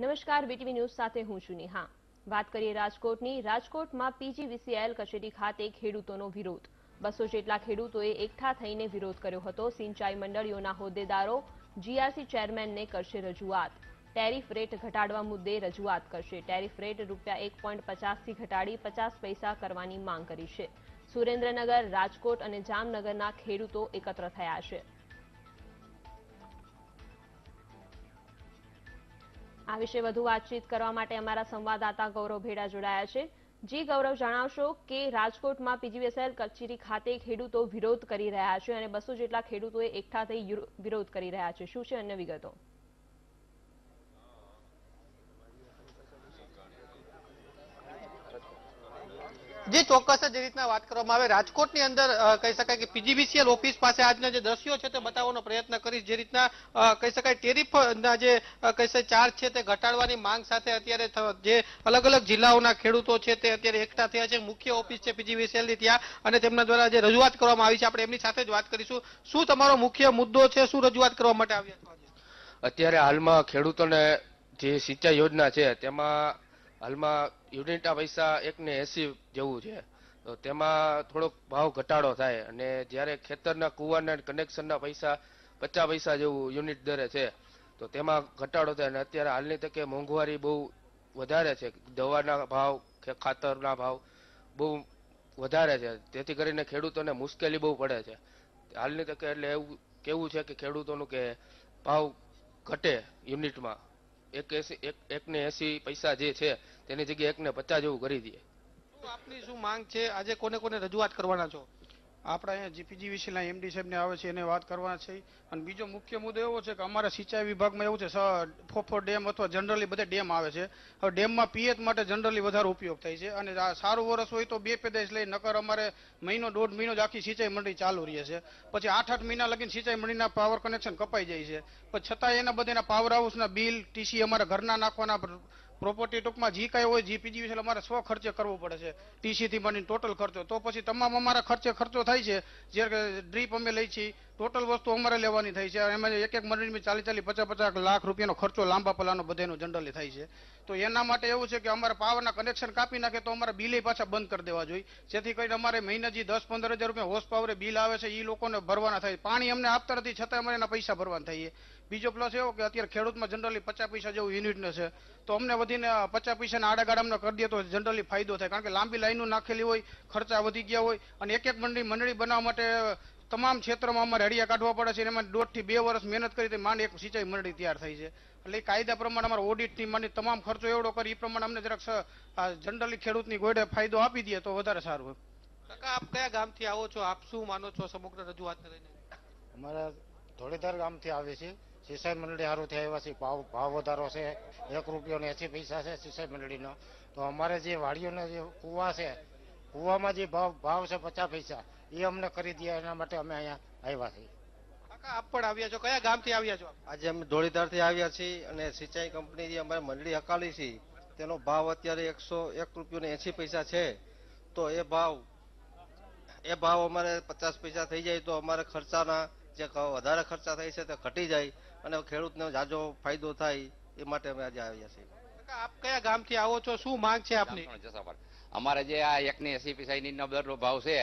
નમસ્કાર VTV news સાથે હું છું નેહા વાત કરીએ રાજકોટની રાજકોટમાં પીજીવીસીએલ કચેરી ખાતે ખેડૂતોનો વિરોધ બસો જેટલા ખેડૂતોએ એકઠા થઈને વિરોધ કર્યો હતો સિંચાઈ મંડળીઓના હોદ્દેદારો જીઆરસી ચેરમેનને કરશે રજૂઆત ટેરિફ રેટ ઘટાડવા મુદ્દે રજૂઆત કરશે ટેરિફ રેટ રૂપિયા એક પોઈન્ટ પચાસથી ઘટાડી પચાસ પૈસા કરવાની માંગ કરી છે સુરેન્દ્રનગર રાજકોટ અને જામનગરના ખેડૂતો એકત્ર થયા છે આ વિશે વધુ વાતચીત કરવા માટે અમારા સંવાદદાતા ગૌરવ ભેડા જોડાયા છે જે ગૌરવ જણાવશો કે રાજકોટમાં પીજીવીએસએલ કચેરી ખાતે ખેડૂતો વિરોધ કરી રહ્યા છે અને બસો જેટલા ખેડૂતોએ એકઠા થઈ વિરોધ કરી રહ્યા છે શું છે અન્ય વિગતો જે ચોક્કસ જે રીતના વાત કરવામાં આવે રાજકોટ ની અંદર કહી શકાય કે પીજીવીસીએલ ઓફિસ પાસે આજના જે દ્રશ્યો છે તે બતાવવાનો પ્રયત્ન કરીશ જે રીતના કહી શકાય ટેરિફના જે કહી શકાય ચાર્જ છે તે ઘટાડવાની માંગ સાથે અત્યારે જે અલગ અલગ જિલ્લાઓના ખેડૂતો છે તે અત્યારે એકઠા થયા છે મુખ્ય ઓફિસ છે પીજીવીસીએલની ત્યાં અને તેમના દ્વારા જે રજૂઆત કરવામાં આવી છે આપણે એમની સાથે જ વાત કરીશું શું તમારો મુખ્ય મુદ્દો છે શું રજૂઆત કરવા માટે આવ્યા અત્યારે હાલમાં ખેડૂતોને જે સિંચાઈ યોજના છે તેમાં હાલમાં યુનિટના પૈસા એકને એસી જેવું છે તો તેમાં થોડોક ભાવ ઘટાડો થાય અને જ્યારે ખેતરના કુવાના કનેક્શનના પૈસા પચાસ પૈસા જેવું યુનિટ દરે છે તો તેમાં ઘટાડો થાય અને અત્યારે હાલની તકે મોંઘવારી બહુ વધારે છે દવાના ભાવ ખાતરના ભાવ બહુ વધારે છે તેથી કરીને ખેડૂતોને મુશ્કેલી બહુ પડે છે હાલની તકે એટલે એવું કેવું છે કે ખેડૂતોનું કે ભાવ ઘટે યુનિટમાં એક એસી એક એકને એસી પૈસા જે છે તેની જગ્યાએ એકને પચાસ જેવું કરી દઈએ આપની શું માંગ છે આજે કોને કોને રજૂઆત કરવાના છો આપણે અહીંયા જીપીજી વિશેના એમડી સાહેબને આવે છે એને વાત કરવાના છે અને બીજો મુખ્ય મુદ્દો એવો છે કે અમારા સિંચાઈ વિભાગમાં એવું છે ફોફો ડેમ અથવા જનરલી બધે ડેમ આવે છે હવે ડેમમાં પીએચ માટે જનરલી વધારે ઉપયોગ થાય છે અને સારું વરસ હોય તો બે પેદાશ લઈ નકર અમારે મહિનો દોઢ મહિનો જ આખી સિંચાઈ મંડળી ચાલુ રહે છે પછી આઠ આઠ મહિના લગીને સિંચાઈ મંડળીના પાવર કનેક્શન કપાઈ જાય છે પણ છતાં એના બધાના પાવર હાઉસના બિલ ટીસી અમારા ઘરના નાખવાના પ્રોપર્ટી ટૂંકમાં જે કાંઈ હોય જીપીજી વિશે અમારે સો ખર્ચે કરવો પડે છે ટીસીથી માંડીને ટોટલ ખર્ચો તો પછી તમામ અમારા ખર્ચે ખર્ચો થાય છે જે ડ્રીપ અમે લઈ છીએ ટોટલ વસ્તુ અમારે લેવાની થઈ છે એમાં એક એક મંડળીમાં ચાલી ચાલી પચાસ પચાસ લાખ રૂપિયાનો ખર્ચો લાંબા પલાનો બધાનો જનરલી થાય છે તો એના માટે એવું છે કે અમારે પાવરના કનેક્શન કાપી નાખે તો અમારે બિલે પાછા બંધ કરી દેવા જોઈએ જેથી કરીને અમારે મહિને જે દસ પંદર હજાર રૂપિયા હોસ પાવરે બિલ આવે છે એ લોકોને ભરવાના થાય પાણી અમને આપતા નથી છતાં અમારે એના પૈસા ભરવાના થઈએ બીજો પ્લસ એવો કે અત્યારે ખેડૂતમાં જનરલી પચાસ પૈસા જેવું યુનિટને છે તો અમને વધીને પચાસ પૈસાના આડાગાડા અમને કરી દે તો જનરલી ફાયદો થાય કારણ કે લાંબી લાઈનો નાખેલી હોય ખર્ચા વધી ગયા હોય અને એક એક મંડળી મંડળી બનાવવા માટે તમામ ક્ષેત્રમાં અમારે હળિયા કાઢવા પડે છે એમાં દોઢથી બે વર્ષ મહેનત કરી માંડ એક સિંચાઈ મંડળી તૈયાર થઈ છે એટલે કાયદા પ્રમાણે અમારા ઓડિટની માંડી તમામ ખર્ચો એવડો કરી એ પ્રમાણે અમને જરાક જનરલી ખેડૂતની ગોળે ફાયદો આપી દે તો વધારે સારું હોય કાકા આપ કયા ગામથી આવો છો આપ શું માનો છો સમગ્ર રજૂઆતને લઈને અમારા ધોળીધાર ગામથી આવે છે સિસાઈ મંડળી સારું આવ્યા છે ભાવ ભાવ વધારો છે એક રૂપિયો ને એસી પૈસા છે સિસાઈ મંડળીનો તો અમારે જે વાડીઓના જે કુવા છે કુવામાં જે ભાવ ભાવ છે પચાસ પૈસા એ અમને કરી દે એના માટે અમે અહીંયા આવ્યા છીએ આપ પણ આવ્યા છો કયા ગામથી આવ્યા છો આજે અમે ધોળીધારથી આવ્યા છીએ અને સિંચાઈ કંપની જે અમારે મંડળી હકાલી છે તેનો ભાવ અત્યારે એકસો એક રૂપિયા એસી પૈસા છે તો એ ભાવ એ ભાવ અમારે પચાસ પૈસા થઈ જાય તો અમારે ખર્ચાના જે વધારે ખર્ચા થાય છે તે ઘટી જાય અને ખેડૂતને જાજો ફાયદો થાય એ માટે અમે આજે આવ્યા છીએ આપ કયા ગામથી આવો છો શું માંગ છે આપની અમારે જે આ એકની એસી પૈસાની દરનો ભાવ છે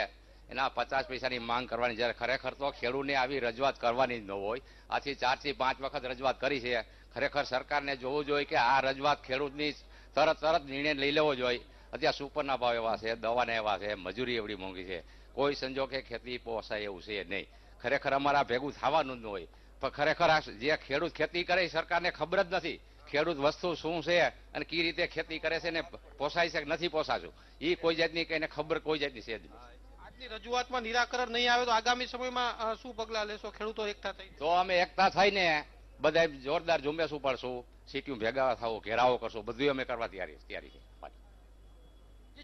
એના પચાસ પૈસાની માંગ કરવાની જ્યારે ખરેખર તો ખેડૂતને આવી રજૂઆત કરવાની જ ન હોય આથી ચારથી પાંચ વખત રજૂઆત કરી છે ખરેખર સરકારને જોવું જોઈએ કે આ રજૂઆત ખેડૂતની તરત તરત નિર્ણય લઈ લેવો જોઈએ અત્યારે સુપરના ભાવ એવા છે દવાના એવા છે મજૂરી એવડી મોંઘી છે કોઈ સંજોગે ખેતી પોસાય એવું છે નહીં ખરેખર અમારા ભેગું થવાનું જ ન હોય પણ ખરેખર આ જે ખેડૂત ખેતી કરે સરકારને ખબર જ નથી ખેડૂત વસ્તુ શું છે અને કઈ રીતે ખેતી કરે છે ને પોસાય છે કે નથી પોસાશું એ કોઈ જાતની કઈને ખબર કોઈ જાતની છે આજની રજૂઆતમાં નિરાકરણ નહીં આવે તો આગામી સમયમાં શું પગલાં લેશો ખેડૂતો એકઠા થઈ તો અમે એકઠા ને બધા જોરદાર ઝુંબેશ ઉપાડશું સીટીઓ ભેગા થાવ ઘેરાવો કરશું બધું અમે કરવા તૈયારી તૈયારી છે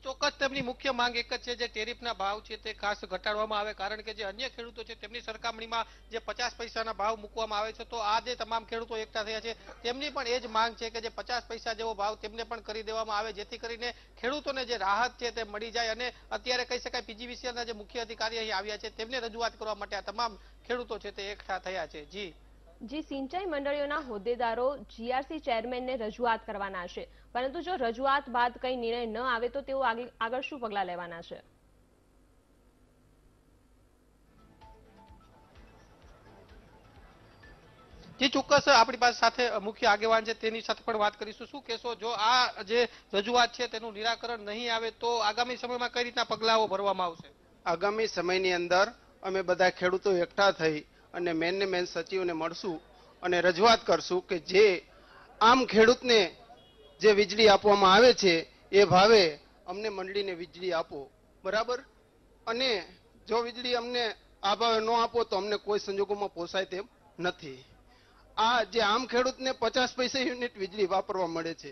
ચોક્કસ તેમની મુખ્ય માંગ એક જ છે જે ટેરિફના ભાવ છે તે ખાસ ઘટાડવામાં આવે કારણ કે જે અન્ય ખેડૂતો છે તેમની સરખામણીમાં જે પચાસ પૈસાના ભાવ મૂકવામાં આવે છે તો આ જે તમામ ખેડૂતો એકઠા થયા છે તેમની પણ એ જ માંગ છે કે જે પચાસ પૈસા જેવો ભાવ તેમને પણ કરી દેવામાં આવે જેથી કરીને ખેડૂતોને જે રાહત છે તે મળી જાય અને અત્યારે કહી શકાય પીજીવીસીએલના જે મુખ્ય અધિકારી અહીં આવ્યા છે તેમને રજૂઆત કરવા માટે આ તમામ ખેડૂતો છે તે એકઠા થયા છે જી જે સિંચાઈ મંડળીઓના હોદ્દેદારો જીઆરસી ચેરમેનને રજૂઆત કરવાના છે પરંતુ જો રજૂઆત બાદ કંઈ નિર્ણય ન આવે તો તેઓ આગળ શું પગલાં લેવાના છે જે ચોક્કસ આપણી પાસે સાથે મુખ્ય આગેવાન છે તેની સાથે પણ વાત કરીશું શું કેશો જો આ જે રજૂઆત છે તેનું નિરાકરણ નહીં આવે તો આગામી સમયમાં કઈ રીતના પગલાઓ ભરવામાં આવશે આગામી સમયની અંદર અમે બધા ખેડૂતો એકઠા થઈ અને મેનને મેન સચિવને મળશું અને રજૂઆત કરશું કે જે આમ ખેડૂતને જે વીજળી આપવામાં આવે છે એ ભાવે અમને મંડળીને વીજળી આપો બરાબર અને જો વીજળી અમને આ ભાવે ન આપો તો અમને કોઈ સંજોગોમાં પોસાય તેમ નથી આ જે આમ ખેડૂતને પચાસ પૈસા યુનિટ વીજળી વાપરવા મળે છે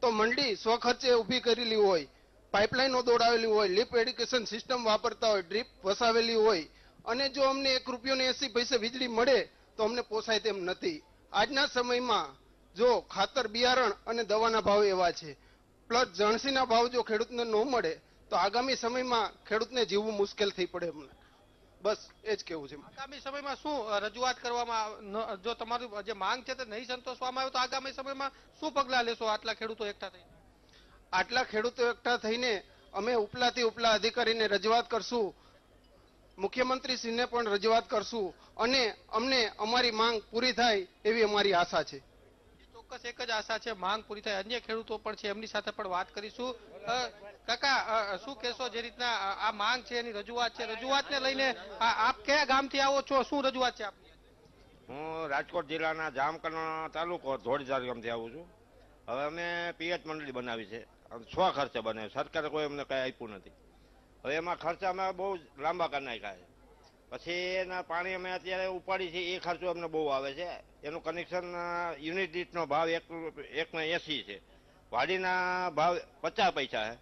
તો મંડળી સ્વખર્ચે ઊભી કરેલી હોય પાઇપલાઇનો દોડાવેલી હોય લીપ એડ્યુકેશન સિસ્ટમ વાપરતા હોય ડ્રીપ વસાવેલી હોય અને જો અમને એક રૂપિયોને એસી પૈસે વીજળી મળે તો અમને પોસાય તેમ નથી આજના સમયમાં જો ખાતર બિયારણ અને દવાના ભાવ એવા છે પ્લસ જણસીના ભાવ જો ખેડૂતને ન મળે તો આગામી સમયમાં ખેડૂતને જીવવું મુશ્કેલ થઈ પડે એમને બસ એ જ કેવું છે આગામી સમયમાં શું રજૂઆત કરવામાં જો તમારું જે માંગ છે તે નહીં સંતોષવામાં આવે તો આગામી સમયમાં શું પગલાં લેશો આટલા ખેડૂતો એકઠા થઈ આટલા ખેડૂતો એકઠા થઈને અમે ઉપલાથી ઉપલા અધિકારીને રજૂઆત કરશું મુખ્યમંત્રીશ્રીને પણ રજૂઆત કરશું અને અમને અમારી માંગ પૂરી થાય એવી અમારી આશા છે ચોક્કસ એક જ આશા છે માંગ પૂરી થાય અન્ય ખેડૂતો પણ છે એમની સાથે પણ વાત કરીશું કાકા શું કહેશો જે રીતના આ માંગ છે એની રજૂઆત છે રજૂઆતને લઈને આપ કયા ગામથી આવો છો શું રજૂઆત છે આપની હું રાજકોટ જિલ્લાના જામકરણા તાલુકો ધોળીધાર ગામથી આવું છું હવે અમે પીએચ મંડળી બનાવી છે છ ખર્ચે બનાવ્યું સરકારે કોઈ અમને કઈ આપ્યું નથી હવે એમાં ખર્ચામાં બહુ લાંબા કરી નાખ્યા પછી એના પાણી અમે અત્યારે ઉપાડી છે એ ખર્ચો અમને બહુ આવે છે એનું કનેક્શન યુનિટ દીઠનો ભાવ એક એકના એસી છે વાડીના ભાવ પચાસ પૈસા છે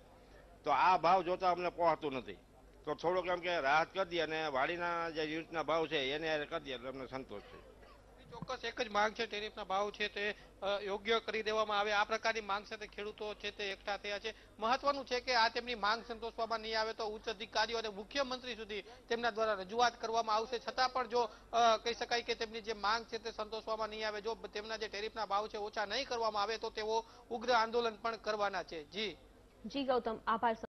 તો આ ભાવ જોતા અમને પહોંચતું નથી તો થોડુંક એમ કે રાહત કરી દઈએ અને વાડીના જે યુનિટના ભાવ છે એને કરી દઈએ એટલે અમને સંતોષ છે ચોક્કસ એક જ માંગ છે ટેરિફના ભાવ છે તે યોગ્ય કરી દેવામાં આવે આ પ્રકારની માંગ સાથે ખેડૂતો છે તે એકઠા થયા છે મહત્વનું છે કે આ તેમની માંગ સંતોષવામાં નહીં આવે તો ઉચ્ચ અધિકારીઓ અને મુખ્યમંત્રી સુધી તેમના દ્વારા રજૂઆત કરવામાં આવશે છતાં પણ જો કહી શકાય કે તેમની જે માંગ છે તે સંતોષવામાં નહીં આવે જો તેમના જે ટેરિફના ભાવ છે ઓછા નહીં કરવામાં આવે તો તેઓ ઉગ્ર આંદોલન પણ કરવાના છે જી જી ગૌતમ આભાર